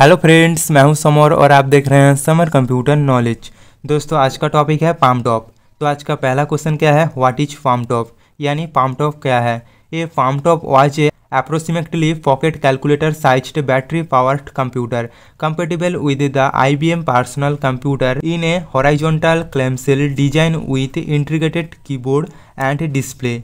hello friends मैं हूं summer और आप देख रहे हैं समर कंप्यूटर नॉलेज दोस्तों आज का टॉपिक है पाम टॉप तो आज का पहला क्वेश्चन क्या है व्हाट इज पाम टॉप यानी पाम टॉप क्या है ये palm top was a approximately pocket calculator size battery powered computer compatible with the I B M personal computer in a horizontal clamshell design with integrated keyboard and display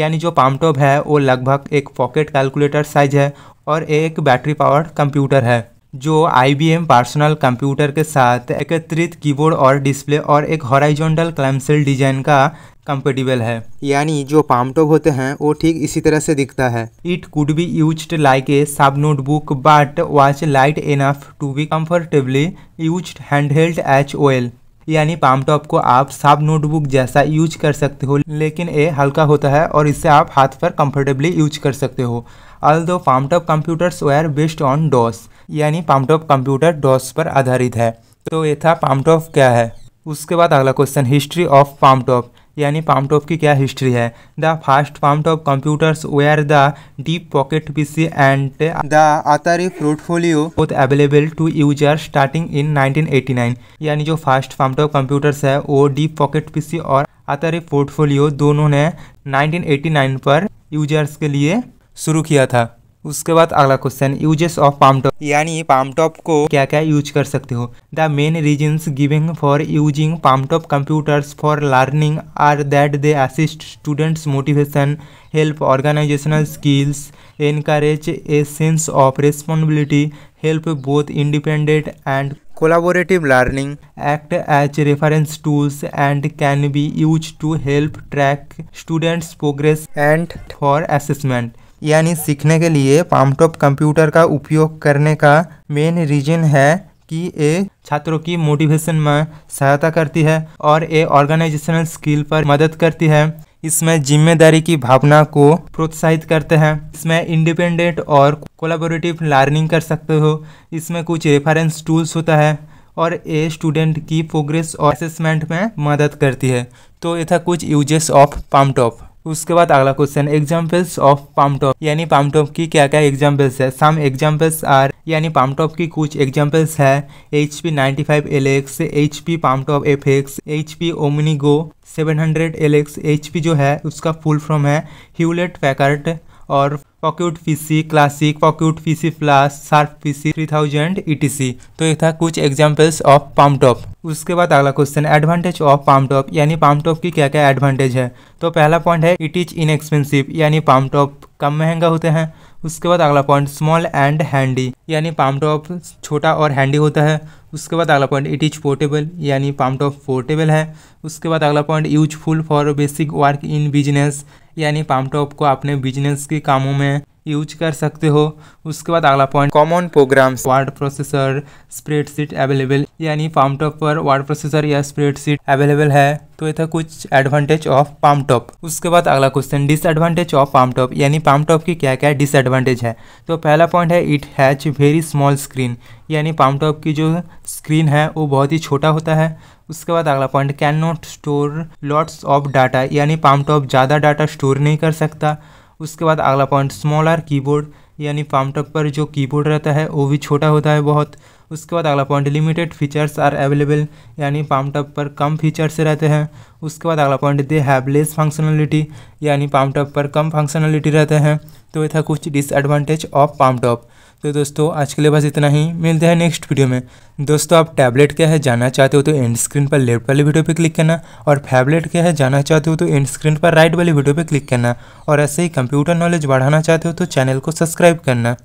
यानी जो palm top है वो लगभग एक pocket calculator size है और एक battery power computer है जो आई पर्सनल कंप्यूटर के साथ एकत्रित कीबोर्ड और डिस्प्ले और एक हॉराइजॉन्टल क्लैमसेल डिजाइन का कंपेटिबल है यानी जो पामटॉप होते हैं वो ठीक इसी तरह से दिखता है it could be use like a sub notebook but was light enough to be comfortably use hand held एच ओएल यानी पाम टॉप को आप साब नोटबुक जैसा यूज कर सकते हो लेकिन ये हल्का होता है और इसे आप हाथ पर कंफर्टेबली यूज कर सकते हो although palm top computers were based on DOS यानी पाम टॉप कंप्यूटर डॉस पर आधारित है तो ये था पाम टॉप क्या है उसके बाद अगला question history of palm top यानी पाम टॉप की क्या हिस्ट्री है the first palm top computers were the DIP pocket PC and the Atari Portfolio both available to user starting in 1989 यानी जो फास्ट पाम टॉप कंप्यूटर्स है वो deep pocket PC और अतारी portfolio दोनों ने 1989 पर यूजर्स के लिए शुरू किया था उसके बाद अगला क्वेश्चन यूजेस ऑफ पामटॉप यानी पामटॉप को क्या क्या यूज कर सकते हो the main reasons giving for using palm top computers for learning are that they assist students motivation help organisational skills encourage a sense of responsibility help both independent and collaborative learning act as reference tools and can be use to help track students progress and for assessment यानी सीखने के लिए palmtop computer का उपयोग करने का main reason है कि ये छात्रों की मोटिवेशन में सहायता करती है और ये ऑर्गेनाइजेशनल स्किल पर मदद करती है इसमें जिम्मेदारी की भावना को प्रोत्साहित करते हैं इसमें इंडिपेंडेंट और कोलाबोरेटिव लर्निंग कर सकते हो इसमें कुछ रेफरेंस टूल्स होता है और ये स्टूडेंट की प्रोग्रेस और असेसमेंट में मदद करती है तो ये था कुछ यूजेस ऑफ पामटॉप उसके बाद अगला क्वेश्चन एग्जाम्पल्स ऑफ पामटॉप यानी पामटॉप की क्या क्या एग्जाम्पल्स है सम एग्जाम्पल्स आर यानी पामटॉप की कुछ एग्जाम्पल्स है H P ninety five L X H P palmtop F X H P Omnigo seven hundred L X H P जो है उसका फुल फॉर्म है ह्यूलेट पैकार्ट और Poqet PC classic Poqet PC plus Sharp PC thousand E तो ये था कुछ examples of palm top उसके बाद अगला question advantage of palm top यानी पाम टॉप की क्या क्या एडवांटेज है तो पहला पॉइंट है इट इज इनएक्सपेंसिव यानी पाम टॉप कम महंगा होते हैं उसके बाद अगला पॉइंट स्मॉल एंड हैंडी यानी पाम टॉप छोटा और हैंडी होता है उसके बाद अगला पॉइंट इट इज पोर्टेबल यानी पामटॉप पोर्टेबल है उसके बाद अगला point useful for basic work in business यानी पामटॉप को अपने बिजनेस के कामों में यूज कर सकते हो उसके बाद अगला point common programs word processor spreadsheet available यानी पामटॉप पर वर्ड प्रोसेसर या स्प्रेडशीट अवेलेबल है तो ये था कुछ एडवांटेज ऑफ पामटॉप उसके बाद अगला क्वेश्चन डिसएडवांटेज ऑफ पामटॉप यानी पामटॉप की क्या क्या डिसएडवांटेज है तो पहला पॉइंट है it has very small screen यानी पामटॉप की जो स्क्रीन है वो बहुत ही छोटा होता है उसके बाद अगला point can not store lots of data यानी पामटॉप ज़्यादा डाटा स्टोर नहीं कर सकता उसके बाद अगला पॉइंट स्मॉलर कीबोर्ड यानी फार्मटक पर जो कीबोर्ड रहता है वो भी छोटा होता है बहुत उसके बाद अगला point limited features are available यानी टॉप पर कम फीचर्स रहते हैं उसके बाद अगला point they have less functionality यानी टॉप पर कम फंक्शनलिटी रहते हैं तो ये था कुछ डिसएडवांटेज ऑफ पामटॉप तो दोस्तों आज के लिए बस इतना ही मिलते हैं नेक्स्ट वीडियो में दोस्तों आप टैबलेट क्या है जानना चाहते हो तो एंड स्क्रीन पर लेफ्ट वाली वीडियो पर क्लिक करना और फैबलेट क्या है जानना चाहते हो तो एंड स्क्रीन पर राइट वाली वीडियो पर क्लिक करना और ऐसे ही कंप्यूटर नॉलेज बढ़ाना चाहते हो तो चैनल को सब्सक्राइब करना